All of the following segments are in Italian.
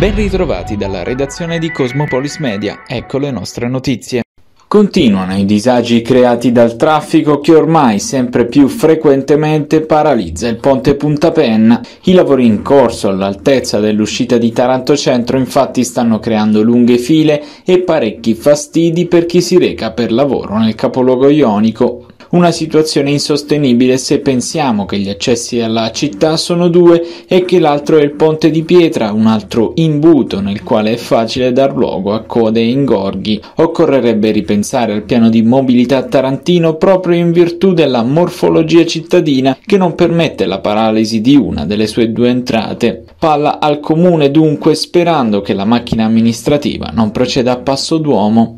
Ben ritrovati dalla redazione di Cosmopolis Media, ecco le nostre notizie. Continuano i disagi creati dal traffico che ormai sempre più frequentemente paralizza il ponte Punta Penna. I lavori in corso all'altezza dell'uscita di Taranto Centro infatti stanno creando lunghe file e parecchi fastidi per chi si reca per lavoro nel capoluogo ionico una situazione insostenibile se pensiamo che gli accessi alla città sono due e che l'altro è il ponte di pietra, un altro imbuto nel quale è facile dar luogo a code e ingorghi. Occorrerebbe ripensare al piano di mobilità tarantino proprio in virtù della morfologia cittadina che non permette la paralisi di una delle sue due entrate. Palla al comune dunque sperando che la macchina amministrativa non proceda a passo d'uomo.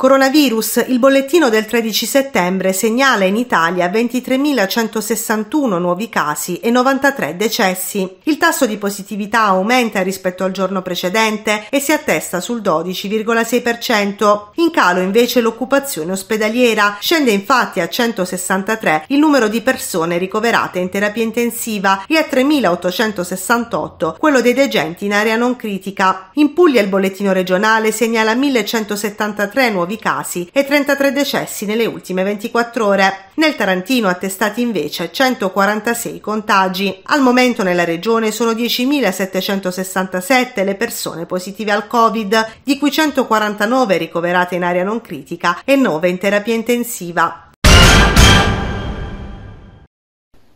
Coronavirus, il bollettino del 13 settembre segnala in Italia 23.161 nuovi casi e 93 decessi. Il tasso di positività aumenta rispetto al giorno precedente e si attesta sul 12,6%. In calo invece l'occupazione ospedaliera, scende infatti a 163 il numero di persone ricoverate in terapia intensiva e a 3.868 quello dei degenti in area non critica. In Puglia il bollettino regionale segnala 1.173 nuovi nuovi casi e 33 decessi nelle ultime 24 ore. Nel Tarantino attestati invece 146 contagi. Al momento nella regione sono 10.767 le persone positive al Covid, di cui 149 ricoverate in area non critica e 9 in terapia intensiva.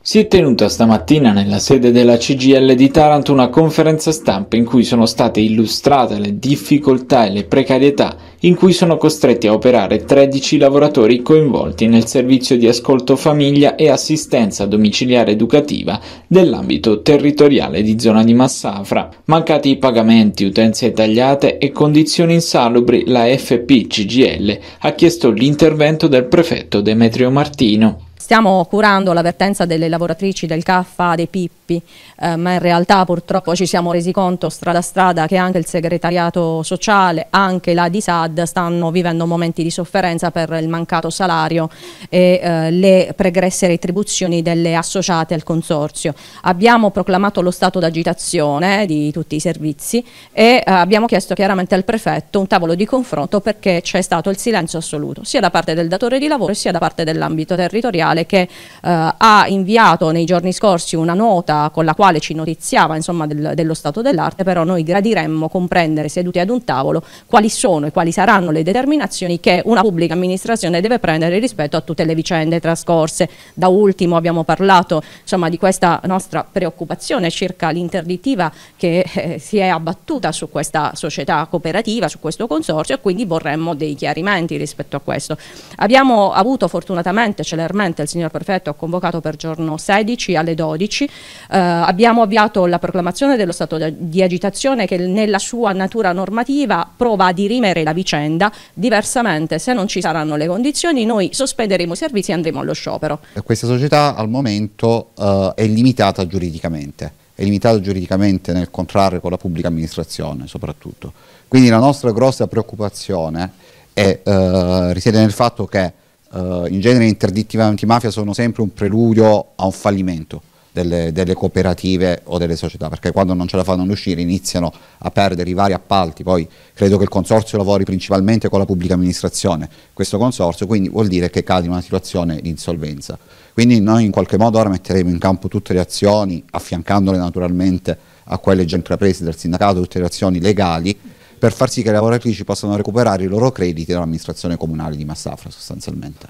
Si è tenuta stamattina nella sede della CGL di Taranto una conferenza stampa in cui sono state illustrate le difficoltà e le precarietà in cui sono costretti a operare 13 lavoratori coinvolti nel servizio di ascolto famiglia e assistenza domiciliare educativa dell'ambito territoriale di zona di Massafra. Mancati i pagamenti, utenze tagliate e condizioni insalubri, la FP CGL ha chiesto l'intervento del prefetto Demetrio Martino stiamo curando l'avvertenza delle lavoratrici del CAFA dei Pippi, eh, ma in realtà purtroppo ci siamo resi conto strada a strada che anche il segretariato sociale, anche la DISAD stanno vivendo momenti di sofferenza per il mancato salario e eh, le pregresse retribuzioni delle associate al consorzio. Abbiamo proclamato lo stato d'agitazione eh, di tutti i servizi e eh, abbiamo chiesto chiaramente al prefetto un tavolo di confronto perché c'è stato il silenzio assoluto, sia da parte del datore di lavoro sia da parte dell'ambito territoriale Regionale che eh, ha inviato nei giorni scorsi una nota con la quale ci notiziava insomma, del, dello stato dell'arte, però noi gradiremmo comprendere seduti ad un tavolo quali sono e quali saranno le determinazioni che una pubblica amministrazione deve prendere rispetto a tutte le vicende trascorse. Da ultimo abbiamo parlato insomma, di questa nostra preoccupazione circa l'interdittiva che eh, si è abbattuta su questa società cooperativa, su questo consorzio e quindi vorremmo dei chiarimenti rispetto a questo. Abbiamo avuto fortunatamente celermente il signor Prefetto ha convocato per giorno 16 alle 12. Eh, abbiamo avviato la proclamazione dello stato di agitazione che nella sua natura normativa prova a dirimere la vicenda. Diversamente, se non ci saranno le condizioni, noi sospenderemo i servizi e andremo allo sciopero. Questa società al momento eh, è limitata giuridicamente è limitato giuridicamente nel contrarre con la pubblica amministrazione soprattutto. Quindi la nostra grossa preoccupazione è, eh, risiede nel fatto che uh, in genere interditti antimafia sono sempre un preludio a un fallimento delle, delle, cooperative o delle società, perché quando non ce la fanno uscire iniziano a perdere i vari appalti, poi credo che il consorzio lavori principalmente con la pubblica amministrazione, questo consorzio, quindi vuol dire che cade in una situazione di insolvenza. Quindi noi in qualche modo ora metteremo in campo tutte le azioni, affiancandole naturalmente a quelle già intraprese dal sindacato, tutte le azioni legali, per far sì che le lavoratrici possano recuperare i loro crediti dall'amministrazione comunale di Massafra sostanzialmente.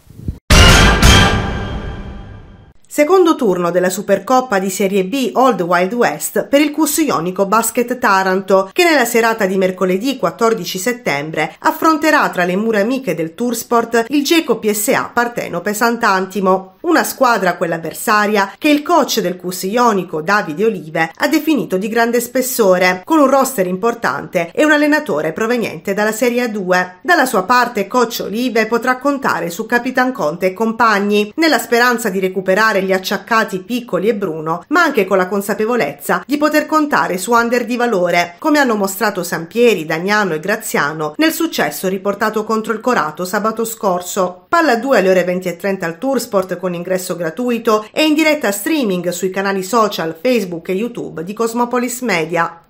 Secondo turno della Supercoppa di Serie B Old Wild West per il Cus Ionico Basket Taranto, che nella serata di mercoledì 14 settembre affronterà tra le mura amiche del Toursport il Geco PSA Partenope Sant'Antimo, una squadra quell'avversaria, che il coach del Cus Ionico Davide Olive ha definito di grande spessore, con un roster importante e un allenatore proveniente dalla Serie A2. Dalla sua parte coach Olive potrà contare su Capitan Conte e compagni, nella speranza di recuperare gli acciaccati piccoli e bruno, ma anche con la consapevolezza di poter contare su under di valore, come hanno mostrato Sampieri, Dagnano e Graziano nel successo riportato contro il Corato sabato scorso. Palla 2 alle ore 20.30 al Toursport con ingresso gratuito e in diretta streaming sui canali social Facebook e YouTube di Cosmopolis Media.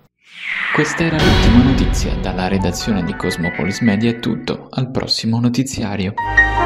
Questa era l'ultima notizia, dalla redazione di Cosmopolis Media è tutto, al prossimo notiziario.